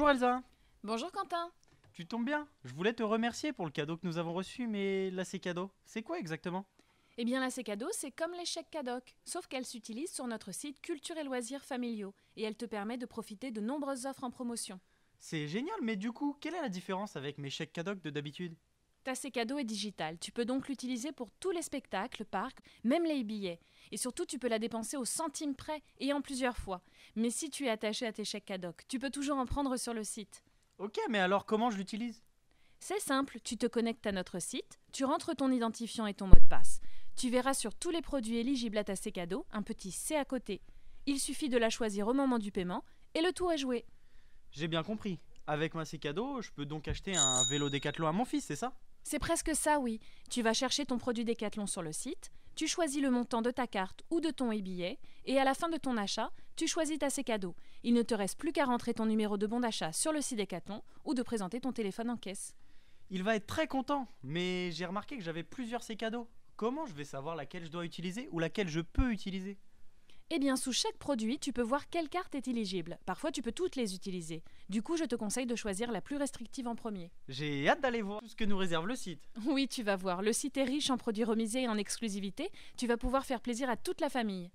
Bonjour Elsa. Bonjour Quentin. Tu tombes bien. Je voulais te remercier pour le cadeau que nous avons reçu, mais la c'est cadeau. C'est quoi exactement Eh bien la c'est cadeau, c'est comme l'échec Cadoc, sauf qu'elle s'utilise sur notre site Culture et loisirs familiaux et elle te permet de profiter de nombreuses offres en promotion. C'est génial, mais du coup, quelle est la différence avec mes chèques Cadoc de d'habitude c'est cadeau est digital. Tu peux donc l'utiliser pour tous les spectacles, parcs, même les billets. Et surtout, tu peux la dépenser au centime près et en plusieurs fois. Mais si tu es attaché à tes chèques CADOC, tu peux toujours en prendre sur le site. Ok, mais alors comment je l'utilise C'est simple, tu te connectes à notre site, tu rentres ton identifiant et ton mot de passe. Tu verras sur tous les produits éligibles à ta cadeau un petit C à côté. Il suffit de la choisir au moment du paiement et le tour est joué. J'ai bien compris. Avec ma C cadeau, je peux donc acheter un vélo décathlon à mon fils, c'est ça c'est presque ça, oui. Tu vas chercher ton produit Décathlon sur le site, tu choisis le montant de ta carte ou de ton e-billet, et à la fin de ton achat, tu choisis ta ses cadeaux. Il ne te reste plus qu'à rentrer ton numéro de bon d'achat sur le site Décathlon ou de présenter ton téléphone en caisse. Il va être très content, mais j'ai remarqué que j'avais plusieurs ces cadeaux. Comment je vais savoir laquelle je dois utiliser ou laquelle je peux utiliser eh bien, sous chaque produit, tu peux voir quelle carte est éligible. Parfois, tu peux toutes les utiliser. Du coup, je te conseille de choisir la plus restrictive en premier. J'ai hâte d'aller voir tout ce que nous réserve le site. Oui, tu vas voir. Le site est riche en produits remisés et en exclusivité. Tu vas pouvoir faire plaisir à toute la famille.